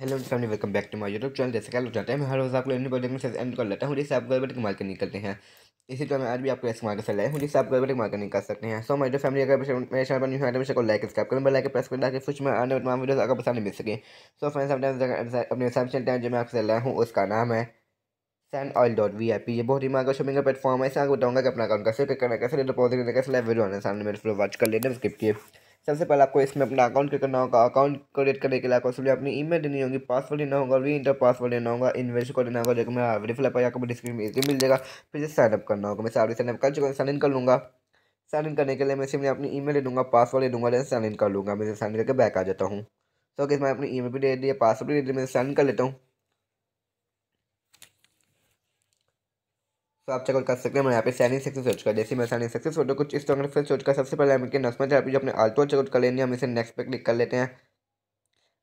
hello family welcome back to my YouTube channel जैसे क्या लोग चाहते हैं मैं हर रोज आपको इन देखने से एंड कर लेता हूँ जिससे आप घर के कमाल निकलते करते हैं इसी तरह मैं आज भी आपको ऐसे मार्केट से लाया हूँ जिससे आप घर के कमाल करनी कर सकते हैं सो माय जो फैमिली अगर मेरे चैनल पर न्यू तो को लाइक सब्सक्राइब करें लाइक प्रेस करें ताकि कुछ में आने तमाम वीडियो आपको पसंद मिल सके सो फ्रेंड्स अपने हिसाब जो मैं आपसे लाया हूँ उसका नाम है sun oil dot V I P ये बहुत ही मार्ग शॉपिंग का प्लेटफॉर्म है इसे आपको बताऊँगा कि अपना अकाउंट कैसे करना कैसे डिपॉजिट करना कैसे लाइव वीडियो आने सामने मेरे फिर वॉच कर लेना स्किप किए सबसे पहले आपको इसमें अपना अकाउंट क्रिएट करना होगा अकाउंट क्रिएट करने के लिए आपको सबसे अपनी ईमेल देनी होगी पासवर्ड देना होगा री इंटर पासवर्ड देना होगा इन्वेस्ट को देना होगा जो कि मेरा वेरीफाई पर आपको डिस्क्रिप्शन में मिल जाएगा फिर से साइनअप करना होगा मैं सारे साइनअप कर चुका हूँ साइन इन कर लूँगा साइन इन करने के लिए मैं सिर्फ अपनी मेल दे दूँगा पासवर्ड दे दूँगा साइन इन कर लूँगा मैं साइन करके बैक आ जाता हूँ तो मैं अपनी मेल भी दे दिया पासवर्ड भी दे दिया मैं साइन कर लेता हूँ तो आप चेकआउट कर सकते हैं मैं यहाँ पे सैनी सक्सेस सोच कर जैसे मैं सैनी सक्सेस फोटो कुछ इस तरह से सोच कर सबसे पहले हम इनके नस्मत थेरेपी जो अपने आल्टो चेकआउट कर लेनी हम इसे नेक्स्ट पे क्लिक कर लेते हैं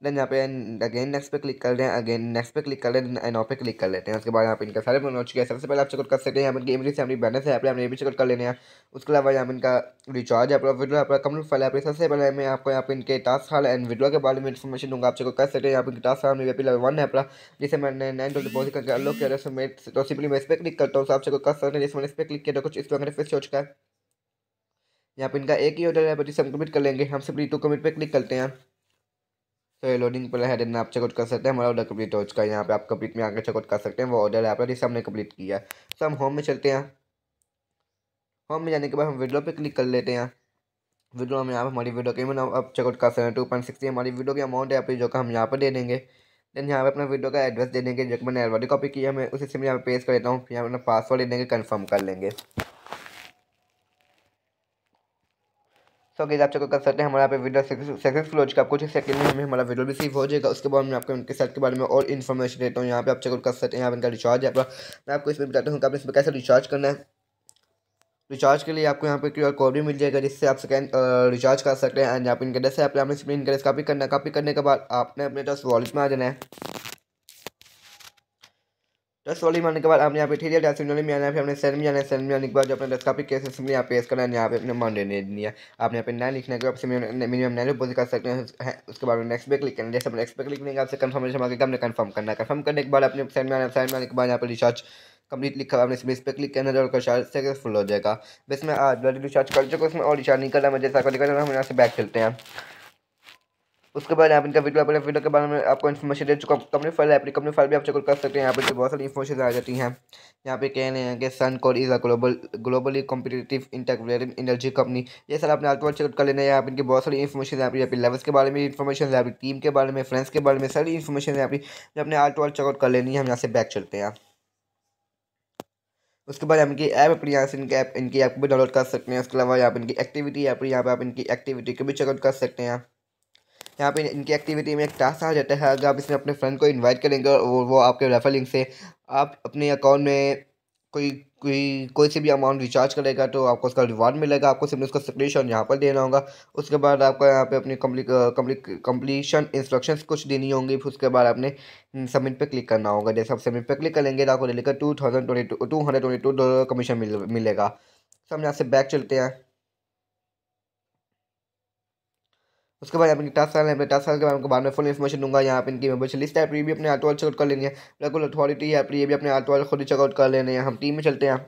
देन यहाँ पे अगेन नेक्स्ट पे क्लिक कर रहे हैं अगेन नेक्स्ट पे क्लिक कर रहे हैं एंड पे क्लिक कर लेते हैं उसके बाद यहाँ पे इनका सारे फोन हो चुके हैं सबसे पहले आप चेकआउट कर सकते हैं यहाँ पर गेमरी से अपनी बैलेंस है आपने ये भी चेकआउट कर लेने हैं उसके अलावा यहाँ पर इनका रिचार्ज है आपका वीडियो आपका कम फाइल है सबसे पहले मैं आपको यहाँ पर इनके टास्क हाल एंड वीडियो के बारे में इन्फॉर्मेशन दूंगा आप चेकआउट कर सकते हैं यहाँ पर इनके टास्क हाल वीपी लेवल वन है अपना जिससे मैंने नाइन डॉलर डिपोजिट करके अलो किया तो मैं तो सिंपली मैं इस पर क्लिक करता हूँ तो आप चेकआउट कर सकते हैं जिसमें इस पर क्लिक किया तो कुछ इस प्रकार फिर हो चुका है यहाँ पर इनका एक ही ऑर्डर है जिससे हम कमिट कर लेंगे हम सिंपली टू कमिट पर क्लिक करते हैं तो ये लोडिंग पर है देन आप चेकआउट कर सकते हैं हमारा ऑर्डर कंप्लीट हो चुका है यहाँ पे आप कंप्लीट में आकर चेकआउट कर सकते हैं वो ऑर्डर है आपका जिससे हमने कंप्लीट किया तो हम होम में चलते हैं होम में जाने के बाद हम विड्रो पे क्लिक कर लेते हैं वीडियो हम यहाँ पर हमारी वीडियो की आप चेकआउट कर सकते हैं टू पॉइंट हमारी वीडियो की अमाउंट है आप जो का हम यहाँ पर दे देंगे देन यहाँ पे अपना वीडियो का एड्रेस दे देंगे जो कि मैंने एलवाडी कॉपी किया है मैं उसी से मैं यहाँ पर पेस्ट कर देता हूँ यहाँ अपना पासवर्ड दे देंगे कन्फर्म कर लेंगे सो गाइस आप चेक कर सकते हैं हमारा पे वीडियो सक्सेसफुल हो चुका है कुछ सेकंड में हमारा वीडियो रिसीव हो जाएगा उसके बाद मैं आपको उनके सेट के बारे में और इन्फॉर्मेशन देता हूँ यहाँ पे आप चेक कर सकते हैं यहाँ पर इनका रिचार्ज है मैं आपको इसमें बताता हूँ कि आप इसमें कैसे रिचार्ज करना है रिचार्ज के लिए आपको यहाँ पे क्यू आर कोड भी मिल जाएगा जिससे आप स्कैन रिचार्ज कर सकते हैं एंड यहाँ पर इनके डेस्क है आपने इसमें इनके डेस्क करना है कॉपी करने के बाद आपने अपने डेस्क वॉलेट में आ जाना है दस वाली मारने के बाद आपने यहाँ पे ठीक है डस्ट में आना है आपने सेल में आना है सेल में आने के बाद जो अपने दस काफी केसेस में यहाँ पे एस करना है यहाँ पे अपने मान लेने दिया है आपने यहाँ पे नया लिखने के बाद मिनिमम नाइन डिपोजिट कर सकते हैं उसके बाद नेक्स्ट पे क्लिक करना जैसे अपने नेक्स्ट पे क्लिक करेंगे आपसे कन्फर्मेशन मांगे हमने कन्फर्म करना है कन्फर्म करने के बाद अपने सेल में आना है सेल में आने के बाद यहाँ पर रिचार्ज कंप्लीट लिखा हुआ आपने इस पर क्लिक करना और रिचार्ज सक्सेसफुल हो जाएगा बस मैं आज ब्लड रिचार्ज कर चुका उसमें और रिचार्ज नहीं करना मुझे जैसा कर हम यहाँ से बैक खेलते हैं उसके बाद यहाँ पर इनका वीडियो अपने वीडियो के बारे में आपको इन्फॉर्मेशन दे चुका कंपनी फाइल है अपनी कंपनी फाइल भी आप चेक कर सकते हैं यहाँ पर बहुत सारी इन्फॉर्मेशन आ जाती हैं यहाँ पे कह रहे हैं कि Suncor is a global globally competitive integrated energy company ये सर आपने आर्टिकल चेक कर लेना है यहाँ पर इनकी बहुत सारी इन्फॉर्मेशन है यहाँ लेवल्स के बारे में इन्फॉर्मेशन है यहाँ टीम के बारे में फ्रेंड्स के बारे में सारी इन्फॉर्मेशन है अपनी जो अपने आर्टिकल चेकआउट कर लेनी है हम यहाँ से बैक चलते हैं उसके बाद इनकी ऐप अपनी यहाँ से इनके ऐप इनकी ऐप को भी डाउनलोड कर सकते हैं उसके अलावा यहाँ पर इनकी एक्टिविटी है यहाँ पर आप इनकी एक्टिविटी को भी चेकआउट कर सकते हैं यहाँ पे इनकी एक्टिविटी में एक टास्क आ जाता है अगर आप इसमें अपने फ्रेंड को इनवाइट करेंगे और वो आपके रेफर लिंक से आप अपने अकाउंट में कोई कोई कोई से भी अमाउंट रिचार्ज करेगा तो आपको उसका रिवार्ड मिलेगा आपको सिर्फ उसका स्क्रीन यहाँ पर देना होगा उसके बाद आपको यहाँ पे अपनी कम्प्लीशन इंस्ट्रक्शंस कुछ देनी होंगी फिर उसके बाद आपने सबमिट पे क्लिक करना होगा जैसे आप सबमिट पे क्लिक करेंगे तो आपको लेकर two thousand twenty two two hundred twenty two dollar commission मिल मिलेगा सब तो यहाँ से बैक चलते हैं उसके बाद यहाँ पर टास्क साल है अपने टास्क साल के बाद उनको बाद में फुल इन्फॉर्मेशन दूंगा यहाँ पर इनकी मेंबरशिप लिस्ट है ये भी अपने आटो वाल चेकआउट कर लेंगे है अथॉरिटी है ये भी अपने आटो वाल खुद ही चेकआउट कर लेने हैं हम टीम में चलते हैं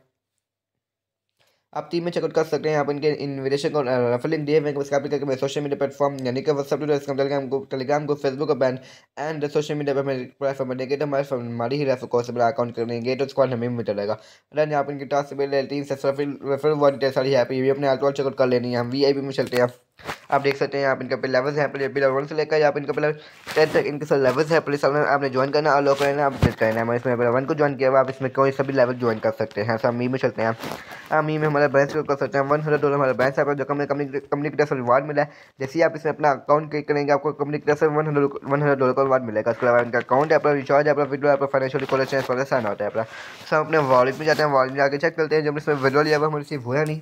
आप टीम में चेकआउट कर सकते हैं आप इनके इन्विटेशन को रफल इन दिए हुए उसका करके मैं सोशल मीडिया प्लेटफॉर्म यानी कि व्हाट्सअप टू इसका टेलीग्राम ग्रुप टेलीग्राम को फेसबुक का बैंड एंड सोशल मीडिया पर प्लेटफॉर्म बनेंगे तो हमारे हमारी ही रेफर कोर्स मेरा अकाउंट करेंगे गेट उसको हमें भी चलेगा देन आप इनकी टास्क टीम से रेफर वन सारी है ये भी अपने आउटवर्ड चेकआउट कर लेनी है हम वी में चलते हैं आप देख सकते हैं आप पे इनका पे लेवल्स यहाँ पे वन से लेकर आप पे इनका पे टेन तक इनके साथ लेवल्स है प्लीज आपने ज्वाइन करना और लोग करना आप विजिट करना है इसमें वन को ज्वाइन किया हुआ आप इसमें कोई सभी लेवल ज्वाइन कर सकते हैं ऐसा मी में चलते हैं आप मी में हमारे बैंस कर सकते हैं वन हंड्रेड डॉलर हमारे बैंस जो कंपनी की तरफ से रिवार्ड मिला है जैसे ही आप इसमें अपना अकाउंट क्लिक करेंगे आपको कंपनी की से one hundred one hundred dollar का रिवार्ड मिलेगा उसके अलावा इनका अकाउंट है अपना रिचार्ज है अपना वीडियो आपका फाइनेंशियल कॉलेज है साइन आउट है अपना सब अपने वॉलेट में जाते हैं वॉलेट में जाकर चेक करते हैं जब इसमें विड्रॉ लिया हुआ हमारे सिर्फ हुआ नहीं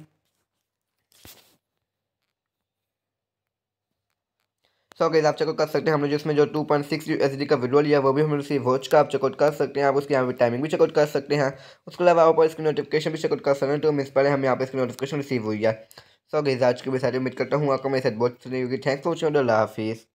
सो गाइस आप चेकआउट कर सकते हैं हमने जिसमें जो टू पॉइंट सिक्स डी का वीडियो लिया वो भी हम उसी वॉच का आप चेकआउट कर सकते हैं आप उसकी यहाँ पर टाइमिंग भी चेकआउट कर सकते हैं उसके अलावा आप इसकी नोटिफिकेशन भी चेकआउट कर सकते हैं तो मिस पड़े हमें यहाँ पर इसकी नोटिफिकेशन रिसीव हुई है सो गाइस आज के भी सारी उम्मीद करता हूँ आपको मेरे साथ बहुत सुनी होगी थैंक्स फॉर वॉचिंग हाफिज़